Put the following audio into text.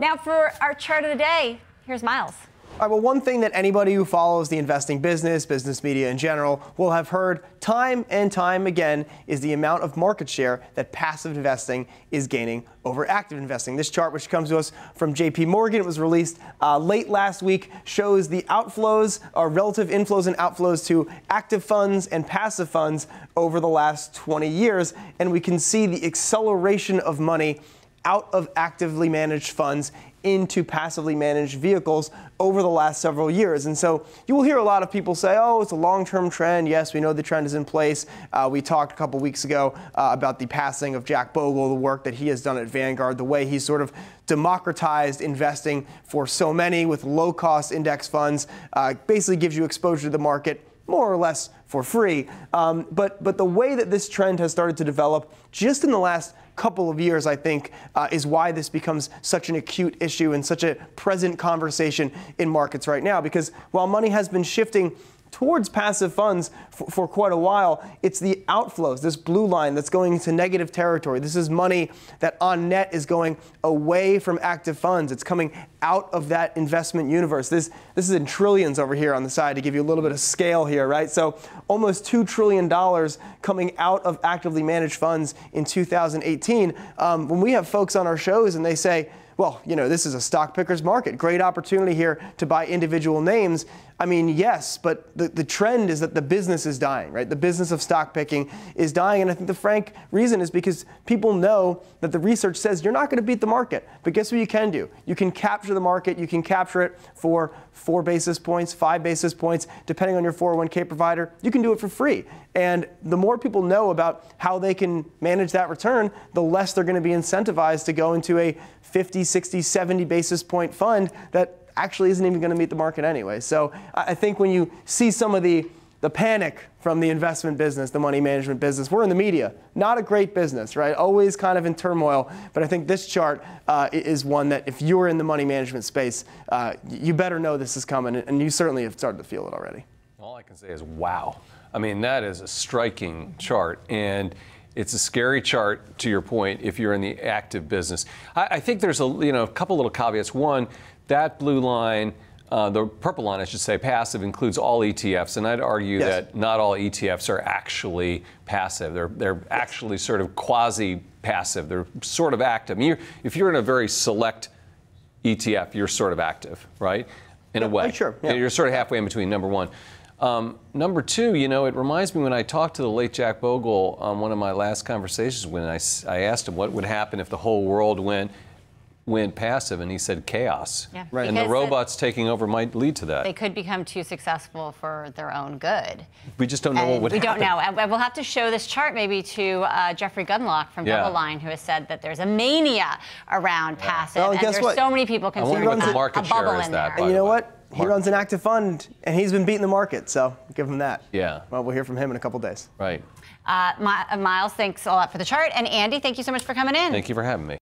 Now, for our chart of the day, here's Miles. All right, well, one thing that anybody who follows the investing business, business media in general, will have heard time and time again is the amount of market share that passive investing is gaining over active investing. This chart, which comes to us from JP Morgan, it was released uh, late last week, shows the outflows, or relative inflows and outflows to active funds and passive funds over the last 20 years. And we can see the acceleration of money out of actively managed funds into passively managed vehicles over the last several years. And so you will hear a lot of people say, oh, it's a long term trend. Yes, we know the trend is in place. Uh, we talked a couple weeks ago uh, about the passing of Jack Bogle, the work that he has done at Vanguard, the way he sort of democratized investing for so many with low cost index funds, uh, basically gives you exposure to the market more or less for free. Um, but, but the way that this trend has started to develop just in the last couple of years, I think, uh, is why this becomes such an acute issue and such a present conversation in markets right now. Because while money has been shifting towards passive funds for, for, quite a while, it's the outflows, this blue line that's going into negative territory. This is money that on net is going away from active funds. It's coming out of that investment universe. This, this is in trillions over here on the side to give you a little bit of scale here, right? So almost $2 trillion coming out of actively managed funds in 2018. Um, when we have folks on our shows and they say, well, you know, this is a stock picker's market. Great opportunity here to buy individual names. I mean, yes, but the, the trend is that the business is dying, right? The business of stock picking is dying. And I think the frank reason is because people know that the research says you're not going to beat the market. But guess what you can do? You can capture the market. You can capture it for four basis points, five basis points, depending on your 401k provider. You can do it for free. And the more people know about how they can manage that return, the less they're going to be incentivized to go into a 50, 60, 70 basis point fund that actually isn't even going to meet the market anyway. So I think when you see some of the the panic from the investment business, the money management business. We're in the media, not a great business, right? Always kind of in turmoil. But I think this chart uh, is one that if you're in the money management space, uh, you better know this is coming, and you certainly have started to feel it already. All I can say is wow. I mean, that is a striking chart. And it's a scary chart to your point if you're in the active business. I, I think there's a you know a couple little caveats. One, that blue line. Uh, the purple line, I should say, passive includes all ETFs, and I'd argue yes. that not all ETFs are actually passive. They're they're yes. actually sort of quasi passive. They're sort of active. You're, if you're in a very select ETF, you're sort of active, right? In yeah, a oh, way, sure. Yeah. You're sort of halfway in between. Number one. Um, number two, you know, it reminds me when I talked to the late Jack Bogle on one of my last conversations when I, I asked him what would happen if the whole world went went passive, and he said chaos. Yeah. Right. And the robots taking over might lead to that. They could become too successful for their own good. We just don't know and what would we happen. don't know. And we'll have to show this chart maybe to uh, Jeffrey Gunlock from yeah. Double Line, who has said that there's a mania around yeah. passive, well, and there's what? so many people concerned about a, a bubble in there. And you know what? He runs an active fund, and he's been beating the market, so give him that. Yeah. Well, we'll hear from him in a couple days. Right. Uh, My, Miles, thanks a lot for the chart. And Andy, thank you so much for coming in. Thank you for having me.